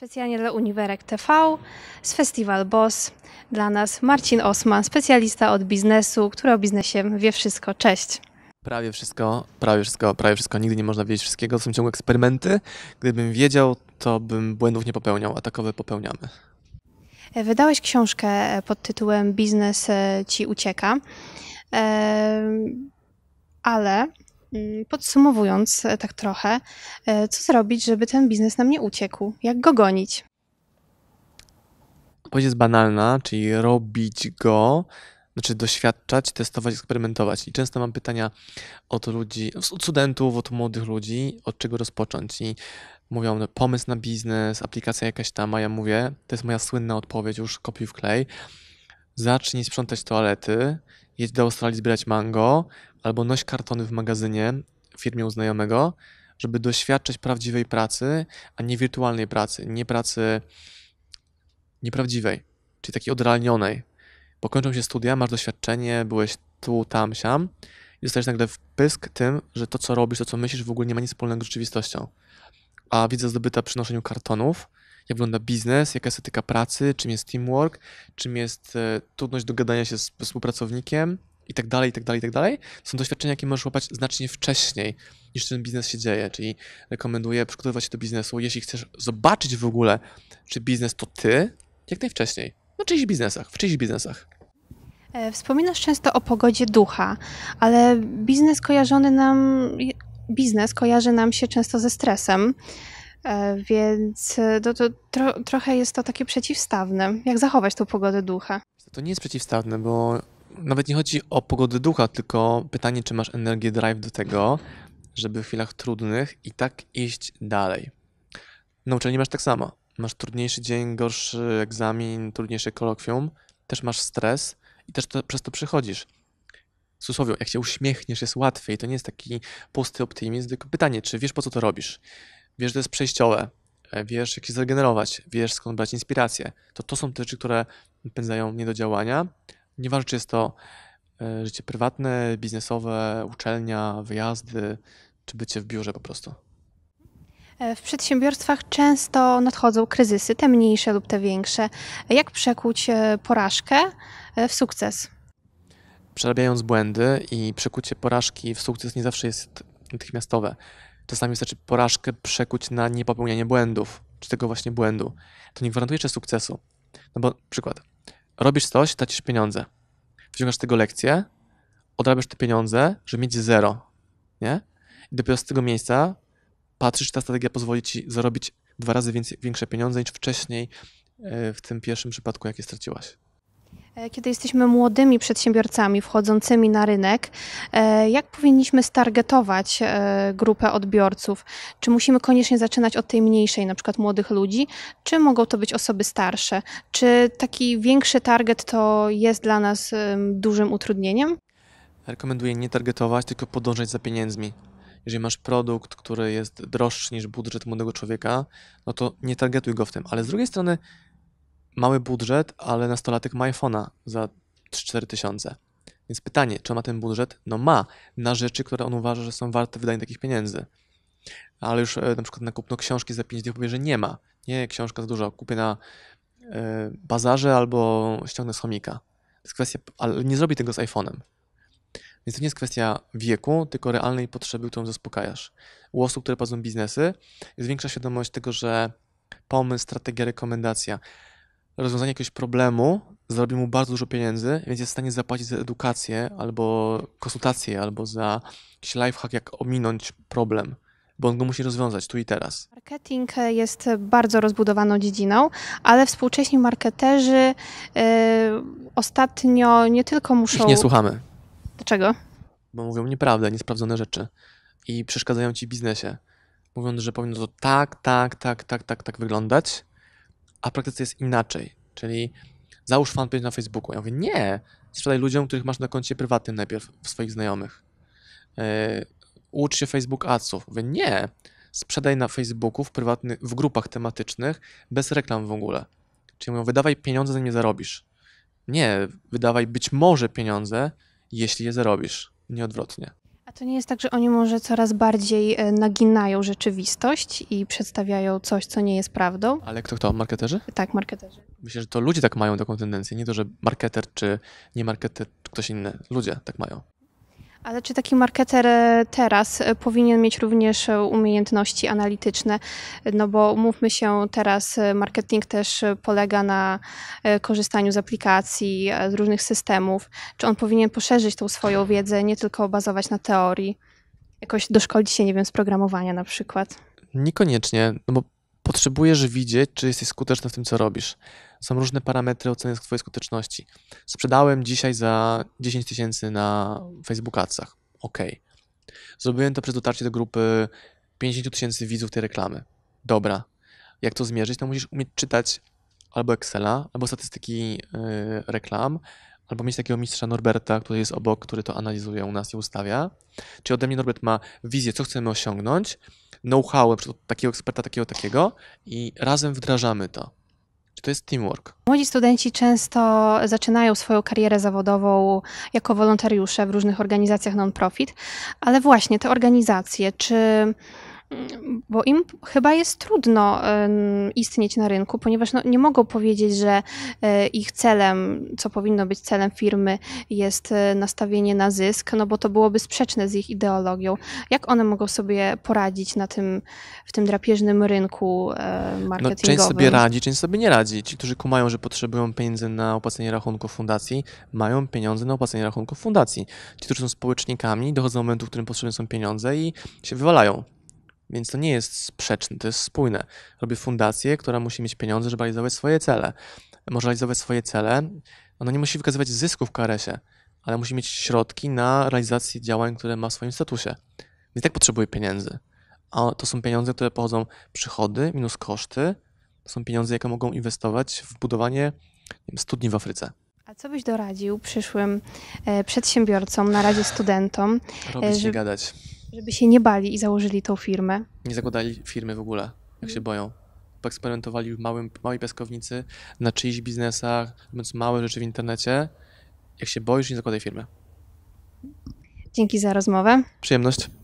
Specjalnie dla Uniwerek TV z Festiwal BOS dla nas Marcin Osman, specjalista od biznesu, który o biznesie wie wszystko. Cześć. Prawie wszystko, prawie wszystko, prawie wszystko. Nigdy nie można wiedzieć wszystkiego. To są ciągłe eksperymenty. Gdybym wiedział, to bym błędów nie popełniał, a takowe popełniamy. Wydałeś książkę pod tytułem Biznes e, ci ucieka, e, ale Mm, podsumowując e, tak trochę, e, co zrobić, żeby ten biznes nam nie uciekł? Jak go gonić? Odpowiedź jest banalna, czyli robić go, znaczy doświadczać, testować, eksperymentować. I często mam pytania od ludzi, od studentów, od młodych ludzi, od czego rozpocząć. I mówią, no, pomysł na biznes, aplikacja jakaś tam, a ja mówię, to jest moja słynna odpowiedź, już kopiuj w klej. Zacznij sprzątać toalety, jedź do Australii zbierać mango, albo noś kartony w magazynie w firmie u znajomego, żeby doświadczać prawdziwej pracy, a nie wirtualnej pracy, nie pracy nieprawdziwej, czyli takiej odrealnionej. Bo kończą się studia, masz doświadczenie, byłeś tu, tam, siam i zostajesz nagle wpysk tym, że to, co robisz, to, co myślisz, w ogóle nie ma nic wspólnego z rzeczywistością. A widzę zdobyta przy noszeniu kartonów, jak wygląda biznes, jaka jest etyka pracy, czym jest teamwork, czym jest e, trudność dogadania się z współpracownikiem – i tak dalej, i tak dalej, i tak dalej, są doświadczenia, jakie możesz łapać znacznie wcześniej niż ten biznes się dzieje, czyli rekomenduję przygotowywać się do biznesu, jeśli chcesz zobaczyć w ogóle, czy biznes to ty, jak najwcześniej, na czyichś biznesach, w czyichś biznesach. E, wspominasz często o pogodzie ducha, ale biznes kojarzony nam, biznes kojarzy nam się często ze stresem. E, więc e, to, to tro, trochę jest to takie przeciwstawne. Jak zachować tą pogodę ducha? To nie jest przeciwstawne, bo nawet nie chodzi o pogodę ducha, tylko pytanie, czy masz energię drive do tego, żeby w chwilach trudnych i tak iść dalej. Na uczelni masz tak samo. Masz trudniejszy dzień, gorszy egzamin, trudniejsze kolokwium, też masz stres i też to, przez to przechodzisz. Susłowio, jak się uśmiechniesz, jest łatwiej. To nie jest taki pusty optymizm, tylko pytanie, czy wiesz, po co to robisz? Wiesz, że to jest przejściowe, wiesz, jak się zregenerować, wiesz, skąd brać inspirację. To to są te rzeczy, które pędzają mnie do działania, Nieważne, czy jest to e, życie prywatne, biznesowe, uczelnia, wyjazdy, czy bycie w biurze po prostu. E, w przedsiębiorstwach często nadchodzą kryzysy, te mniejsze lub te większe. Jak przekuć e, porażkę w sukces? Przerabiając błędy i przekucie porażki w sukces nie zawsze jest natychmiastowe. Czasami wystarczy porażkę przekuć na niepopełnianie błędów, czy tego właśnie błędu. To nie gwarantuje jeszcze sukcesu. No bo przykład, robisz coś, tracisz pieniądze. Wyciągasz z tego lekcję, odrabiasz te pieniądze, żeby mieć zero, nie? I dopiero z tego miejsca patrzysz, czy ta strategia pozwoli ci zarobić dwa razy więcej, większe pieniądze niż wcześniej e, w tym pierwszym przypadku, jakie straciłaś. E, kiedy jesteśmy młodymi przedsiębiorcami wchodzącymi na rynek, e, jak powinniśmy stargetować e, grupę odbiorców? Czy musimy koniecznie zaczynać od tej mniejszej, na przykład młodych ludzi, czy mogą to być osoby starsze? Czy taki większy target to jest dla nas dużym utrudnieniem? Rekomenduję nie targetować, tylko podążać za pieniędzmi. Jeżeli masz produkt, który jest droższy niż budżet młodego człowieka, no to nie targetuj go w tym. Ale z drugiej strony, mały budżet, ale nastolatek ma iPhone'a za 3-4 tysiące. Więc pytanie, czy on ma ten budżet? No ma, na rzeczy, które on uważa, że są warte wydania takich pieniędzy. Ale już e, na przykład na kupno książki za 5 dni powie, że nie ma. Nie, książka za dużo, kupię na e, bazarze albo ściągnę z chomika. To jest kwestia, ale nie zrobi tego z iPhone'em. Więc to nie jest kwestia wieku, tylko realnej potrzeby, którą zaspokajasz. U osób, które prowadzą biznesy, jest większa świadomość tego, że pomysł, strategia, rekomendacja rozwiązanie jakiegoś problemu zarobi mu bardzo dużo pieniędzy, więc jest w stanie zapłacić za edukację albo konsultację, albo za jakiś lifehack, jak ominąć problem bo on go musi rozwiązać tu i teraz. Marketing jest bardzo rozbudowaną dziedziną, ale współcześni marketerzy y, ostatnio nie tylko muszą. Ich nie słuchamy. Dlaczego? Bo mówią nieprawdę, niesprawdzone rzeczy i przeszkadzają ci w biznesie. Mówiąc, że powinno to tak, tak, tak, tak, tak, tak wyglądać, a w praktyce jest inaczej. Czyli załóż fanpage na Facebooku. Ja mówię, nie, sprzedaj ludziom, których masz na koncie prywatnym najpierw, w swoich znajomych. Yy, ucz się Facebook Adsów. Mówię, nie, sprzedaj na Facebooku, w, prywatny, w grupach tematycznych, bez reklam w ogóle. Czyli mówią, wydawaj pieniądze, zanim je zarobisz. Nie, wydawaj być może pieniądze, jeśli je zarobisz, nie odwrotnie. A to nie jest tak, że oni może coraz bardziej e, naginają rzeczywistość i przedstawiają coś, co nie jest prawdą? Ale kto to? Marketerzy? Tak, marketerzy. Myślę, że to ludzie tak mają taką tendencję, nie to, że marketer czy nie marketer, czy ktoś inny. Ludzie tak mają. Ale czy taki marketer e, teraz e, powinien mieć również e, umiejętności analityczne? No bo mówmy się, teraz marketing też polega na korzystaniu z aplikacji, z różnych systemów. Czy on powinien poszerzyć tą swoją wiedzę, nie tylko bazować na teorii? Jakoś doszkolić się, nie wiem, z programowania na przykład? Niekoniecznie, no bo Potrzebujesz widzieć, czy jesteś skuteczny w tym, co robisz. Są różne parametry oceny Twojej skuteczności. Sprzedałem dzisiaj za 10 tysięcy na Facebook Adsach. OK. Zrobiłem to przez dotarcie do grupy 50 tysięcy widzów tej reklamy. Dobra. Jak to zmierzyć? To musisz umieć czytać albo Excela, albo statystyki yy, reklam, albo mieć takiego mistrza Norberta, który jest obok, który to analizuje u nas i ustawia. Czyli ode mnie Norbert ma wizję, co chcemy osiągnąć, know-how takiego eksperta, takiego, takiego i razem wdrażamy to. Czy to jest teamwork? Młodzi studenci często zaczynają swoją karierę zawodową jako wolontariusze w różnych organizacjach non-profit, ale właśnie te organizacje, czy bo im chyba jest trudno istnieć na rynku, ponieważ no, nie mogą powiedzieć, że e, ich celem, co powinno być celem firmy, jest e, nastawienie na zysk, no bo to byłoby sprzeczne z ich ideologią. Jak one mogą sobie poradzić na tym, w tym drapieżnym rynku marketingowym? No, część sobie radzi, część sobie nie radzi. Ci, którzy kumają, że potrzebują pieniędzy na opłacenie rachunków fundacji, mają pieniądze na opłacenie rachunków fundacji. Ci, którzy są społecznikami, dochodzą do momentu, w którym potrzebne są pieniądze i się wywalają. Więc to nie jest sprzeczne, to jest spójne. Robię fundację, która musi mieć pieniądze, żeby realizować swoje cele. Może realizować swoje cele, ona nie musi wykazywać zysków w KRS-ie, ale musi mieć środki na realizację działań, które ma w swoim statusie. Więc tak potrzebuje pieniędzy. A to są pieniądze, które pochodzą przychody minus koszty. To są pieniądze, jakie mogą inwestować w budowanie wiem, studni w Afryce. A co byś doradził przyszłym e, przedsiębiorcom, na razie studentom? Robić, e, żeby... nie gadać. Żeby się nie bali i założyli tą firmę. Nie zakładali firmy w ogóle, jak się mhm. boją. Eksperymentowali w małym, małej piaskownicy, na czyichś biznesach, robiąc małe rzeczy w internecie. Jak się boisz, nie zakładaj firmy. Dzięki za rozmowę. Przyjemność.